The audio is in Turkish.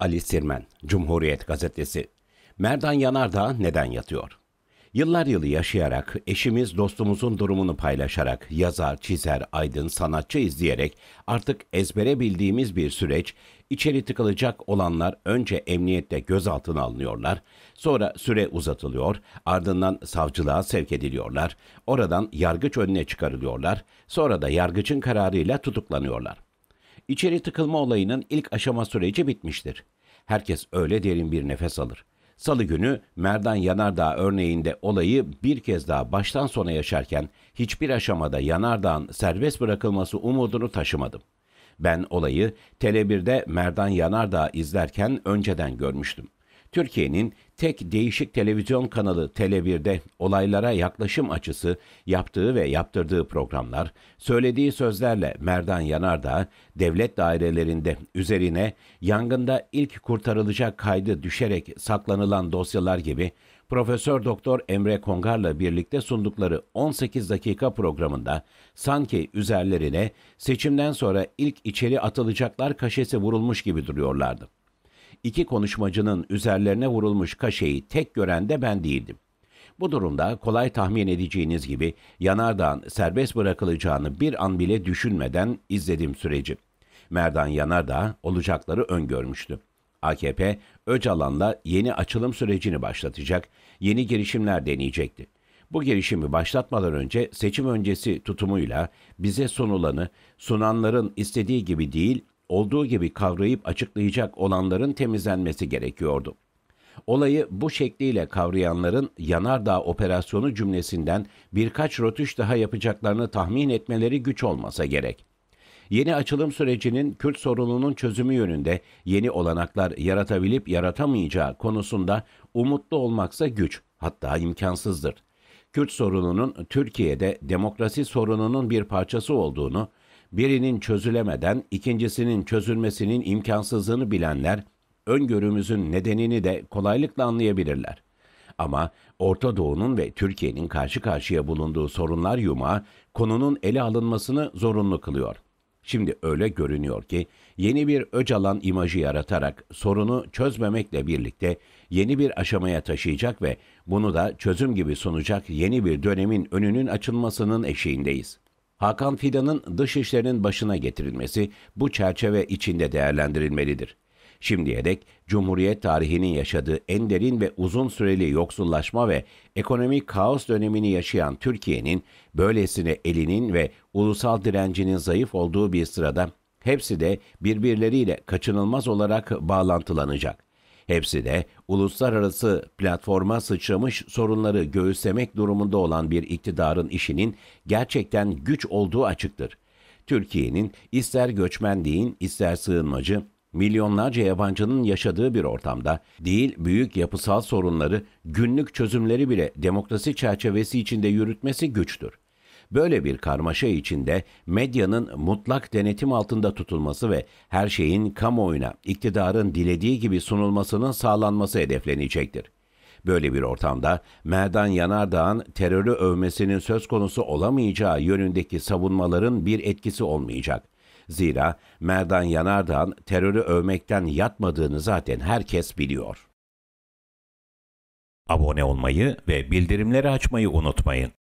Ali Sirmen, Cumhuriyet Gazetesi. Merdan Yanardağ neden yatıyor? Yıllar yılı yaşayarak, eşimiz dostumuzun durumunu paylaşarak, yazar, çizer, aydın, sanatçı izleyerek artık ezbere bildiğimiz bir süreç, içeri tıkılacak olanlar önce emniyette gözaltına alınıyorlar, sonra süre uzatılıyor, ardından savcılığa sevk ediliyorlar, oradan yargıç önüne çıkarılıyorlar, sonra da yargıcın kararıyla tutuklanıyorlar. İçeri tıkılma olayının ilk aşama süreci bitmiştir. Herkes öyle derin bir nefes alır. Salı günü Merdan Yanardağ örneğinde olayı bir kez daha baştan sona yaşarken hiçbir aşamada Yanardağ'ın serbest bırakılması umudunu taşımadım. Ben olayı Tele1'de Merdan Yanardağ izlerken önceden görmüştüm. Türkiye'nin tek değişik televizyon kanalı Tele1'de olaylara yaklaşım açısı, yaptığı ve yaptırdığı programlar, söylediği sözlerle Merdan Yanardağ, devlet dairelerinde üzerine yangında ilk kurtarılacak kaydı düşerek saklanılan dosyalar gibi Profesör Doktor Emre Kongar'la birlikte sundukları 18 dakika programında sanki üzerlerine seçimden sonra ilk içeri atılacaklar kaşesi vurulmuş gibi duruyorlardı iki konuşmacının üzerlerine vurulmuş kaşeyi tek gören de ben değildim. Bu durumda kolay tahmin edeceğiniz gibi Yanardağ'ın serbest bırakılacağını bir an bile düşünmeden izledim süreci. Merdan Yanardağ olacakları öngörmüştü. AKP, Öcalan'la yeni açılım sürecini başlatacak, yeni girişimler deneyecekti. Bu girişimi başlatmadan önce seçim öncesi tutumuyla bize sunulanı sunanların istediği gibi değil, olduğu gibi kavrayıp açıklayacak olanların temizlenmesi gerekiyordu. Olayı bu şekliyle kavrayanların Yanardağ operasyonu cümlesinden birkaç rotuş daha yapacaklarını tahmin etmeleri güç olmasa gerek. Yeni açılım sürecinin Kürt sorununun çözümü yönünde yeni olanaklar yaratabilip yaratamayacağı konusunda umutlu olmaksa güç, hatta imkansızdır. Kürt sorununun Türkiye'de demokrasi sorununun bir parçası olduğunu, birinin çözülemeden ikincisinin çözülmesinin imkansızlığını bilenler öngörümüzün nedenini de kolaylıkla anlayabilirler. Ama Orta Doğu'nun ve Türkiye'nin karşı karşıya bulunduğu sorunlar yuma konunun ele alınmasını zorunlu kılıyor. Şimdi öyle görünüyor ki yeni bir Öcalan imajı yaratarak sorunu çözmemekle birlikte yeni bir aşamaya taşıyacak ve bunu da çözüm gibi sunacak yeni bir dönemin önünün açılmasının eşiğindeyiz. Hakan Fidan'ın dış işlerinin başına getirilmesi bu çerçeve içinde değerlendirilmelidir. Şimdiye dek Cumhuriyet tarihinin yaşadığı en derin ve uzun süreli yoksullaşma ve ekonomik kaos dönemini yaşayan Türkiye'nin böylesine elinin ve ulusal direncinin zayıf olduğu bir sırada hepsi de birbirleriyle kaçınılmaz olarak bağlantılanacak.'' Hepsi de uluslararası platforma sıçramış sorunları göğüslemek durumunda olan bir iktidarın işinin gerçekten güç olduğu açıktır. Türkiye'nin ister göçmen göçmenliğin ister sığınmacı milyonlarca yabancının yaşadığı bir ortamda değil büyük yapısal sorunları günlük çözümleri bile demokrasi çerçevesi içinde yürütmesi güçtür. Böyle bir karmaşa içinde medyanın mutlak denetim altında tutulması ve her şeyin kamuoyuna iktidarın dilediği gibi sunulmasının sağlanması hedeflenecektir. Böyle bir ortamda Merdan Yanardağ'ın terörü övmesinin söz konusu olamayacağı yönündeki savunmaların bir etkisi olmayacak. Zira Merdan Yanardağ'ın terörü övmekten yatmadığını zaten herkes biliyor. Abone olmayı ve bildirimleri açmayı unutmayın.